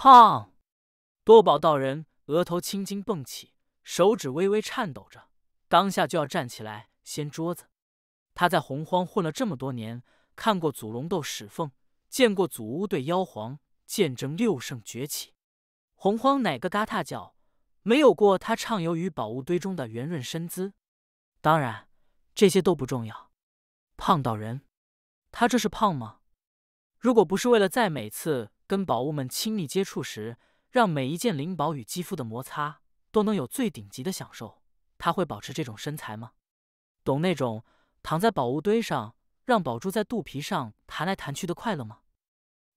胖，多宝道人额头青筋蹦起，手指微微颤抖着，当下就要站起来掀桌子。他在洪荒混了这么多年，看过祖龙斗始凤，见过祖巫对妖皇，见证六圣崛起。洪荒哪个旮沓角没有过他畅游于宝物堆中的圆润身姿？当然，这些都不重要。胖道人，他这是胖吗？如果不是为了再每次。跟宝物们亲密接触时，让每一件灵宝与肌肤的摩擦都能有最顶级的享受。他会保持这种身材吗？懂那种躺在宝物堆上，让宝珠在肚皮上弹来弹去的快乐吗？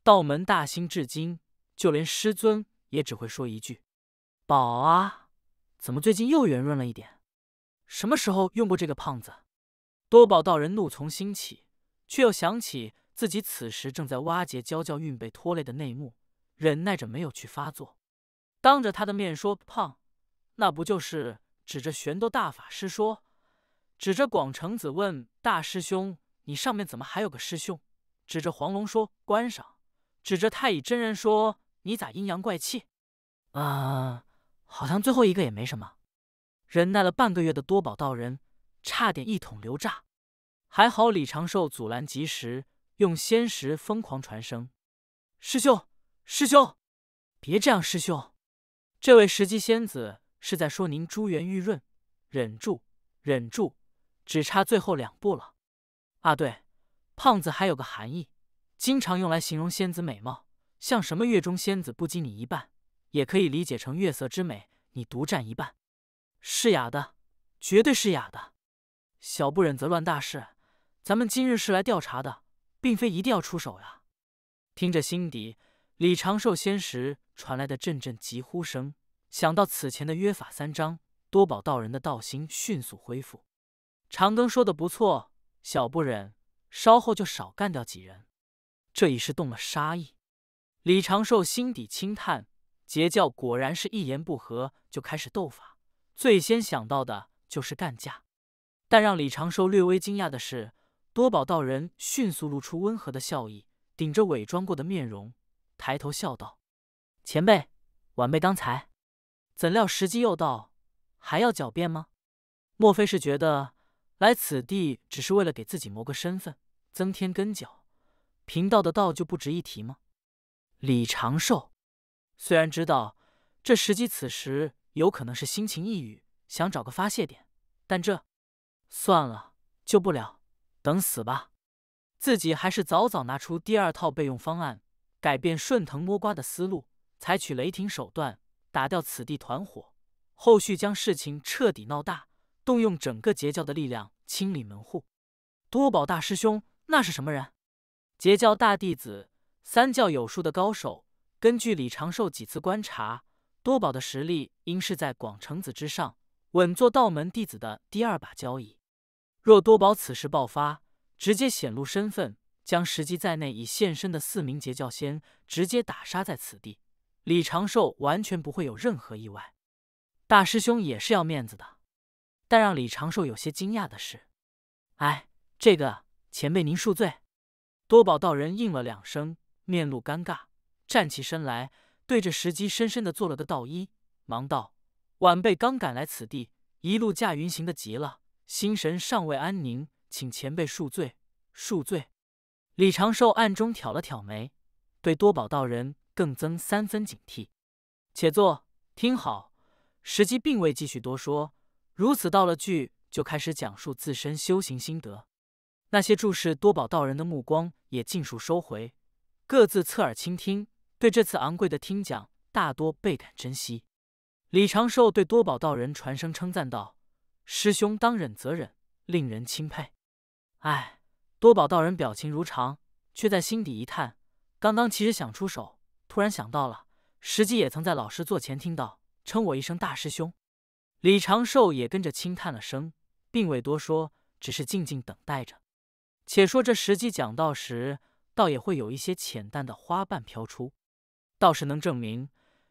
道门大兴至今，就连师尊也只会说一句：“宝啊，怎么最近又圆润了一点？什么时候用过这个胖子？”多宝道人怒从心起，却又想起。自己此时正在挖掘焦娇运被拖累的内幕，忍耐着没有去发作。当着他的面说胖，那不就是指着玄都大法师说，指着广成子问大师兄，你上面怎么还有个师兄？指着黄龙说关上，指着太乙真人说你咋阴阳怪气？啊，好像最后一个也没什么。忍耐了半个月的多宝道人，差点一桶流炸，还好李长寿阻拦及时。用仙石疯狂传声：“师兄，师兄，别这样，师兄，这位石姬仙子是在说您珠圆玉润。忍住，忍住，只差最后两步了。啊，对，胖子还有个含义，经常用来形容仙子美貌，像什么月中仙子不及你一半，也可以理解成月色之美你独占一半。是雅的，绝对是雅的。小不忍则乱大事，咱们今日是来调查的。”并非一定要出手呀！听着心底李长寿仙时传来的阵阵急呼声，想到此前的约法三章，多宝道人的道心迅速恢复。长庚说的不错，小不忍，稍后就少干掉几人。这已是动了杀意。李长寿心底轻叹：截教果然是一言不合就开始斗法，最先想到的就是干架。但让李长寿略微惊讶的是。多宝道人迅速露出温和的笑意，顶着伪装过的面容，抬头笑道：“前辈，晚辈刚才怎料时机又到，还要狡辩吗？莫非是觉得来此地只是为了给自己谋个身份，增添根脚？贫道的道就不值一提吗？”李长寿虽然知道这时机此时有可能是心情抑郁，想找个发泄点，但这算了，救不了。等死吧！自己还是早早拿出第二套备用方案，改变顺藤摸瓜的思路，采取雷霆手段打掉此地团伙，后续将事情彻底闹大，动用整个截教的力量清理门户。多宝大师兄，那是什么人？截教大弟子，三教有术的高手。根据李长寿几次观察，多宝的实力应是在广成子之上，稳坐道门弟子的第二把交椅。若多宝此时爆发，直接显露身份，将石矶在内已现身的四名截教仙直接打杀在此地，李长寿完全不会有任何意外。大师兄也是要面子的，但让李长寿有些惊讶的是，哎，这个前辈您恕罪。多宝道人应了两声，面露尴尬，站起身来，对着石矶深深的做了个道揖，忙道：“晚辈刚赶来此地，一路驾云行的急了。”心神尚未安宁，请前辈恕罪，恕罪。李长寿暗中挑了挑眉，对多宝道人更增三分警惕。且坐，听好。时机并未继续多说，如此道了句，就开始讲述自身修行心得。那些注视多宝道人的目光也尽数收回，各自侧耳倾听。对这次昂贵的听讲，大多倍感珍惜。李长寿对多宝道人传声称赞道。师兄当忍则忍，令人钦佩。哎，多宝道人表情如常，却在心底一叹。刚刚其实想出手，突然想到了，实际也曾在老师座前听到称我一声大师兄。李长寿也跟着轻叹了声，并未多说，只是静静等待着。且说这时机讲道时，倒也会有一些浅淡的花瓣飘出，倒是能证明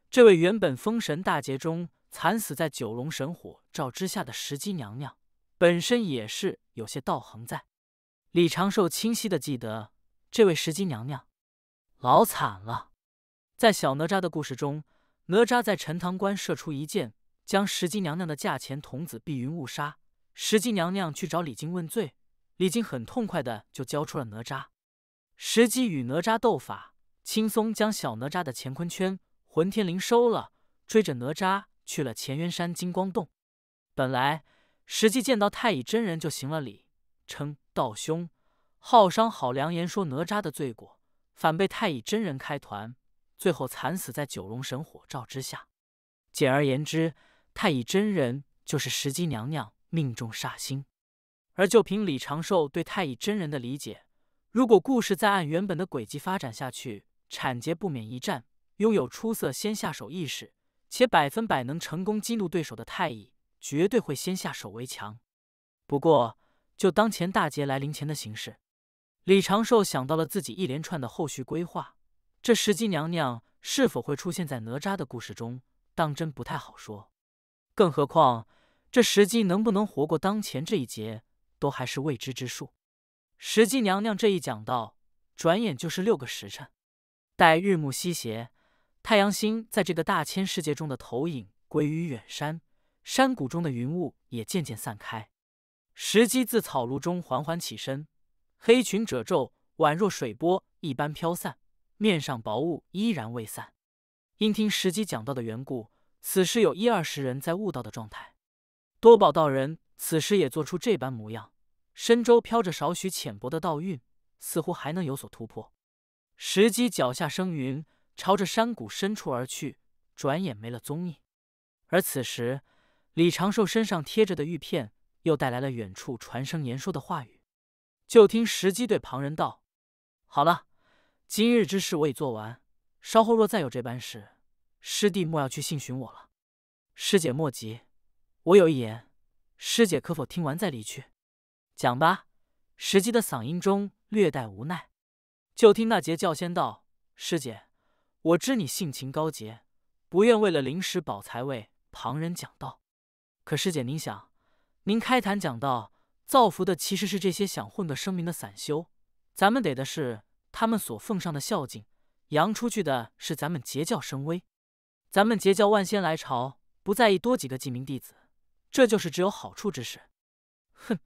这位原本封神大劫中。惨死在九龙神火罩之下的石矶娘娘，本身也是有些道行在。李长寿清晰的记得，这位石矶娘娘老惨了。在小哪吒的故事中，哪吒在陈塘关射出一箭，将石矶娘娘的嫁钱童子碧云误杀。石矶娘娘去找李靖问罪，李靖很痛快的就交出了哪吒。石矶与哪吒斗法，轻松将小哪吒的乾坤圈、混天绫收了，追着哪吒。去了乾元山金光洞，本来石矶见到太乙真人就行了礼，称道兄，好商好良言说哪吒的罪过，反被太乙真人开团，最后惨死在九龙神火罩之下。简而言之，太乙真人就是石矶娘娘命中煞星。而就凭李长寿对太乙真人的理解，如果故事再按原本的轨迹发展下去，产劫不免一战，拥有出色先下手意识。且百分百能成功激怒对手的太乙，绝对会先下手为强。不过，就当前大劫来临前的形势，李长寿想到了自己一连串的后续规划。这石矶娘娘是否会出现在哪吒的故事中，当真不太好说。更何况，这石矶能不能活过当前这一劫，都还是未知之数。石矶娘娘这一讲到，转眼就是六个时辰，待日暮西斜。太阳星在这个大千世界中的投影归于远山，山谷中的云雾也渐渐散开。石矶自草庐中缓缓起身，黑裙褶皱宛若水波一般飘散，面上薄雾依然未散。因听石矶讲到的缘故，此时有一二十人在悟道的状态。多宝道人此时也做出这般模样，身周飘着少许浅薄的道韵，似乎还能有所突破。石矶脚下生云。朝着山谷深处而去，转眼没了踪影。而此时，李长寿身上贴着的玉片又带来了远处传声言说的话语。就听石矶对旁人道：“好了，今日之事我已做完，稍后若再有这般事，师弟莫要去信寻我了。师姐莫急，我有一言，师姐可否听完再离去？”讲吧。石矶的嗓音中略带无奈。就听那截教仙道：“师姐。”我知你性情高洁，不愿为了临时宝财为旁人讲道。可师姐，您想，您开坛讲道，造福的其实是这些想混个声名的散修，咱们得的是他们所奉上的孝敬，扬出去的是咱们截教声威。咱们截教万仙来朝，不在意多几个记名弟子，这就是只有好处之事。哼，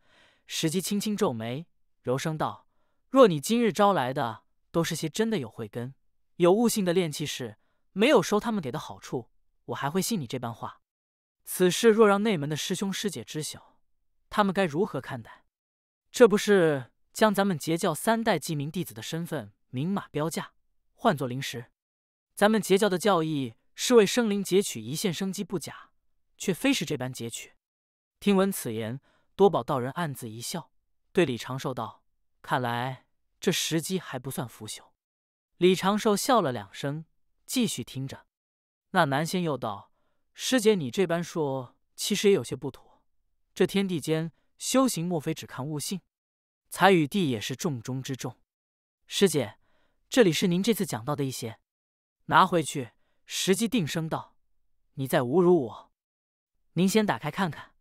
石姬轻轻皱眉，柔声道：“若你今日招来的都是些真的有慧根……”有悟性的炼气士，没有收他们给的好处，我还会信你这般话。此事若让内门的师兄师姐知晓，他们该如何看待？这不是将咱们截教三代记名弟子的身份明码标价，换作灵石？咱们截教的教义是为生灵截取一线生机不假，却非是这般截取。听闻此言，多宝道人暗自一笑，对李长寿道：“看来这时机还不算腐朽。”李长寿笑了两声，继续听着。那男仙又道：“师姐，你这般说，其实也有些不妥。这天地间修行，莫非只看悟性？才与地也是重中之重。师姐，这里是您这次讲到的一些，拿回去。”时机定声道：“你在侮辱我！您先打开看看。”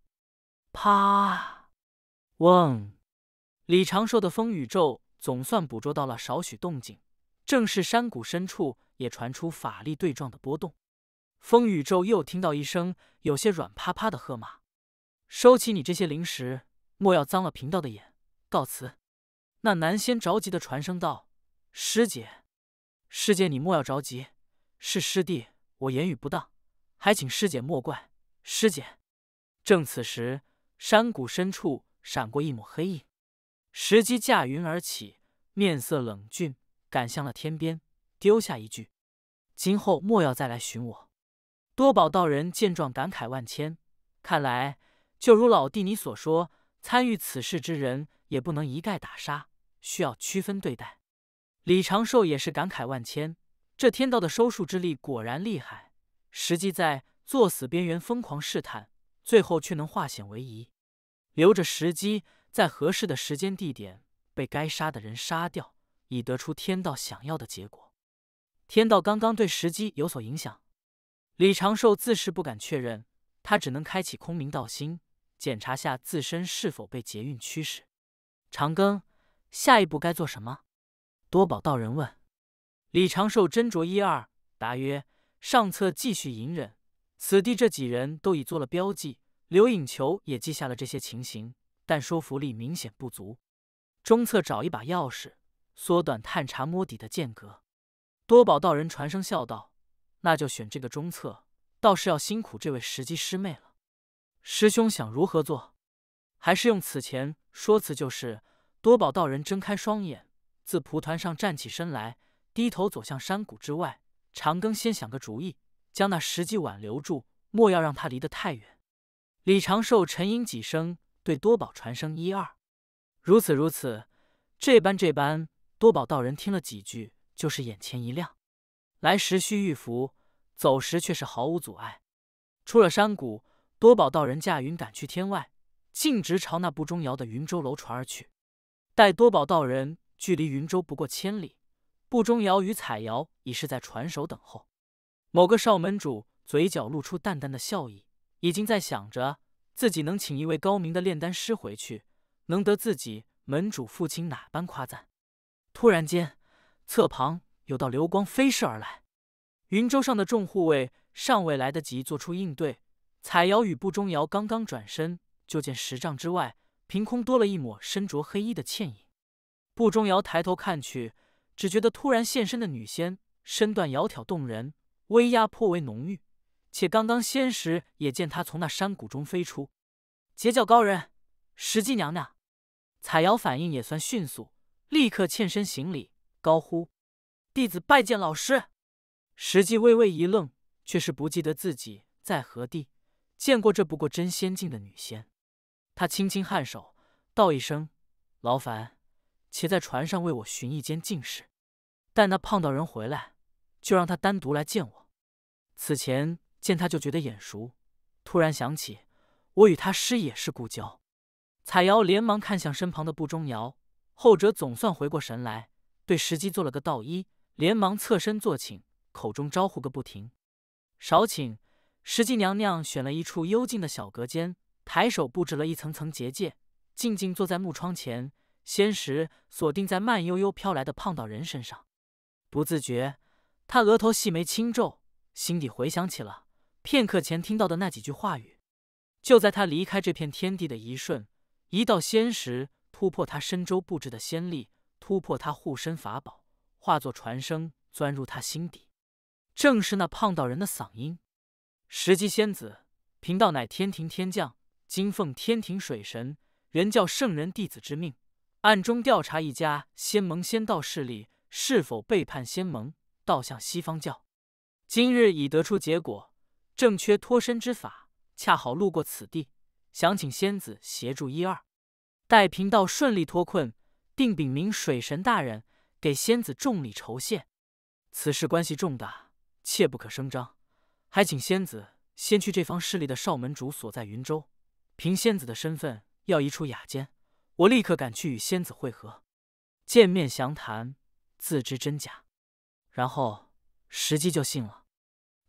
啪！嗡！李长寿的风雨咒总算捕捉到了少许动静。正是山谷深处，也传出法力对撞的波动。风宇宙又听到一声有些软趴趴的喝骂：“收起你这些灵石，莫要脏了贫道的眼。”告辞。那男仙着急的传声道：“师姐，师姐你莫要着急，是师弟我言语不当，还请师姐莫怪。师姐。”正此时，山谷深处闪过一抹黑影，石机驾云而起，面色冷峻。赶向了天边，丢下一句：“今后莫要再来寻我。”多宝道人见状，感慨万千。看来，就如老弟你所说，参与此事之人也不能一概打杀，需要区分对待。李长寿也是感慨万千。这天道的收术之力果然厉害，时机在作死边缘疯狂试探，最后却能化险为夷，留着时机，在合适的时间地点被该杀的人杀掉。以得出天道想要的结果。天道刚刚对时机有所影响，李长寿自是不敢确认，他只能开启空明道心，检查下自身是否被劫运驱使。长庚，下一步该做什么？多宝道人问。李长寿斟酌一二，答曰：“上策继续隐忍，此地这几人都已做了标记，刘影球也记下了这些情形，但说服力明显不足。中策找一把钥匙。”缩短探查摸底的间隔，多宝道人传声笑道：“那就选这个中策，倒是要辛苦这位石矶师妹了。师兄想如何做？还是用此前说辞？就是多宝道人睁开双眼，自蒲团上站起身来，低头走向山谷之外。长庚先想个主意，将那石矶挽留住，莫要让他离得太远。”李长寿沉吟几声，对多宝传声一二：“如此如此，这般这般。”多宝道人听了几句，就是眼前一亮。来时须玉伏，走时却是毫无阻碍。出了山谷，多宝道人驾云赶去天外，径直朝那不中瑶的云州楼船而去。待多宝道人距离云州不过千里，不中瑶与彩瑶已是在船首等候。某个少门主嘴角露出淡淡的笑意，已经在想着自己能请一位高明的炼丹师回去，能得自己门主父亲哪般夸赞。突然间，侧旁有道流光飞射而来，云舟上的众护卫尚未来得及做出应对，彩瑶与步中瑶刚刚转身，就见十丈之外凭空多了一抹身着黑衣的倩影。步中瑶抬头看去，只觉得突然现身的女仙身段窈窕动人，威压颇为浓郁，且刚刚仙时也见她从那山谷中飞出。截教高人，石矶娘娘。彩瑶反应也算迅速。立刻欠身行礼，高呼：“弟子拜见老师。”石矶微微一愣，却是不记得自己在何地见过这不过真仙境的女仙。他轻轻颔首，道一声：“劳烦，且在船上为我寻一间静室。待那胖道人回来，就让他单独来见我。此前见他就觉得眼熟，突然想起，我与他师也是故交。”彩瑶连忙看向身旁的不中瑶。后者总算回过神来，对石姬做了个道揖，连忙侧身坐起，口中招呼个不停。少顷，石姬娘娘选了一处幽静的小隔间，抬手布置了一层层结界，静静坐在木窗前，仙石锁定在慢悠悠飘来的胖道人身上。不自觉，她额头细眉轻皱，心底回想起了片刻前听到的那几句话语。就在他离开这片天地的一瞬，一道仙石。突破他身周布置的仙力，突破他护身法宝，化作传声钻入他心底，正是那胖道人的嗓音。石矶仙子，贫道乃天庭天将，今奉天庭水神人教圣人弟子之命，暗中调查一家仙盟仙道势力是否背叛仙盟，倒向西方教。今日已得出结果，正缺脱身之法，恰好路过此地，想请仙子协助一二。待贫道顺利脱困，定禀明水神大人，给仙子重礼酬谢。此事关系重大，切不可声张。还请仙子先去这方势力的少门主所在云州，凭仙子的身份要一处雅间。我立刻赶去与仙子会合，见面详谈，自知真假。然后时机就信了，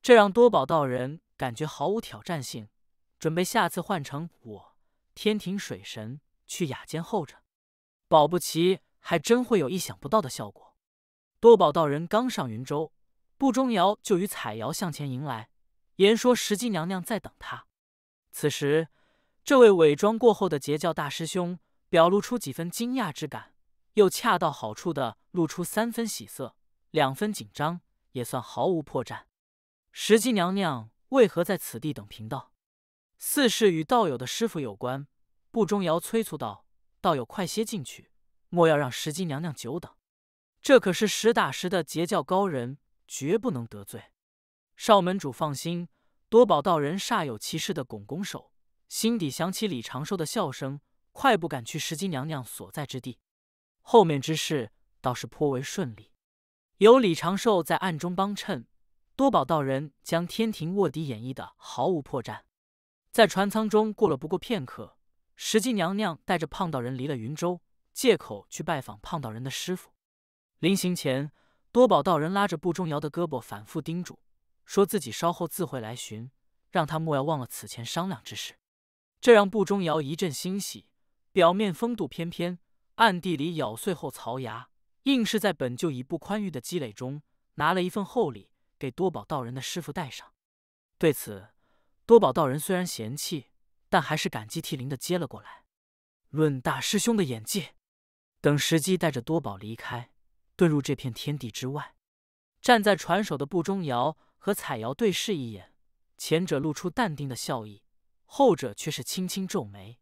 这让多宝道人感觉毫无挑战性，准备下次换成我，天庭水神。去雅间候着，保不齐还真会有意想不到的效果。多宝道人刚上云州，步中瑶就与彩瑶向前迎来，言说石姬娘娘在等他。此时，这位伪装过后的截教大师兄表露出几分惊讶之感，又恰到好处的露出三分喜色，两分紧张，也算毫无破绽。石姬娘娘为何在此地等贫道？似是与道友的师傅有关。步中尧催促道：“道友，快些进去，莫要让石矶娘娘久等。这可是实打实的截教高人，绝不能得罪。”少门主放心，多宝道人煞有其事地拱拱手，心底响起李长寿的笑声，快步赶去石矶娘娘所在之地。后面之事倒是颇为顺利，有李长寿在暗中帮衬，多宝道人将天庭卧底演绎的毫无破绽。在船舱中过了不过片刻。石矶娘娘带着胖道人离了云州，借口去拜访胖道人的师傅。临行前，多宝道人拉着步中尧的胳膊，反复叮嘱，说自己稍后自会来寻，让他莫要忘了此前商量之事。这让步中尧一阵欣喜，表面风度翩翩，暗地里咬碎后槽牙，硬是在本就已不宽裕的积累中拿了一份厚礼给多宝道人的师傅带上。对此，多宝道人虽然嫌弃。但还是感激涕零的接了过来。论大师兄的演技，等时机带着多宝离开，遁入这片天地之外。站在船首的步中尧和彩瑶对视一眼，前者露出淡定的笑意，后者却是轻轻皱眉。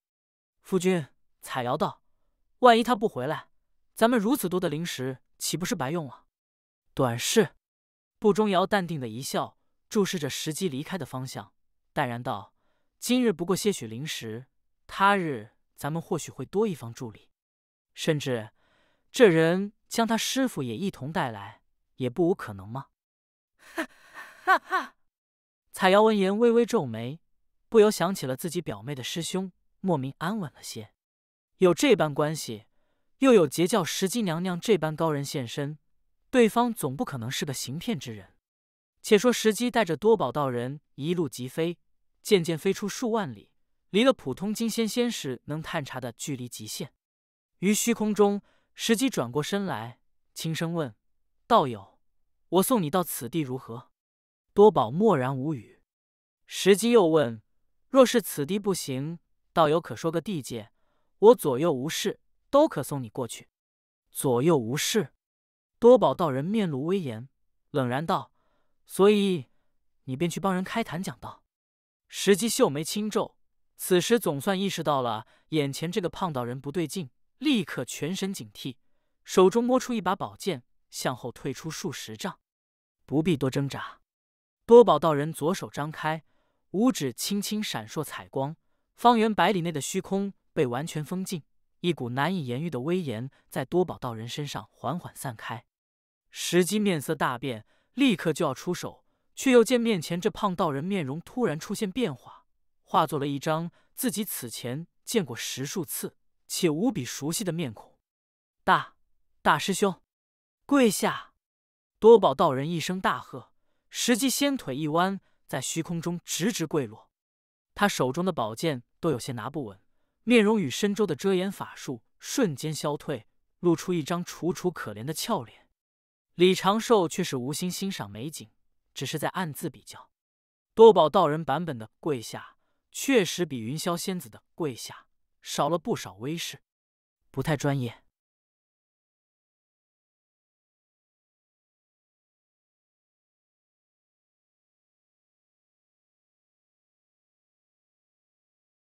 夫君，彩瑶道：“万一他不回来，咱们如此多的灵石岂不是白用了？”短视。步中尧淡定的一笑，注视着时机离开的方向，淡然道。今日不过些许灵石，他日咱们或许会多一方助力，甚至这人将他师傅也一同带来，也不无可能吗？哈哈哈！彩瑶闻言微微皱眉，不由想起了自己表妹的师兄，莫名安稳了些。有这般关系，又有截教石矶娘娘这般高人现身，对方总不可能是个行骗之人。且说石矶带着多宝道人一路疾飞。渐渐飞出数万里，离了普通金仙仙使能探查的距离极限。于虚空中，石基转过身来，轻声问道：“友，我送你到此地如何？”多宝默然无语。石基又问：“若是此地不行，道友可说个地界，我左右无事，都可送你过去。”左右无事，多宝道人面露威严，冷然道：“所以你便去帮人开坛讲道。”石机秀眉轻皱，此时总算意识到了眼前这个胖道人不对劲，立刻全神警惕，手中摸出一把宝剑，向后退出数十丈。不必多挣扎。多宝道人左手张开，五指轻轻闪烁彩光，方圆百里内的虚空被完全封禁，一股难以言喻的威严在多宝道人身上缓缓散开。石矶面色大变，立刻就要出手。却又见面前这胖道人面容突然出现变化，化作了一张自己此前见过十数次且无比熟悉的面孔。大大师兄，跪下！多宝道人一声大喝，石矶仙腿一弯，在虚空中直直跪落。他手中的宝剑都有些拿不稳，面容与身周的遮掩法术瞬间消退，露出一张楚楚可怜的俏脸。李长寿却是无心欣赏美景。只是在暗自比较，多宝道人版本的跪下确实比云霄仙子的跪下少了不少威势，不太专业。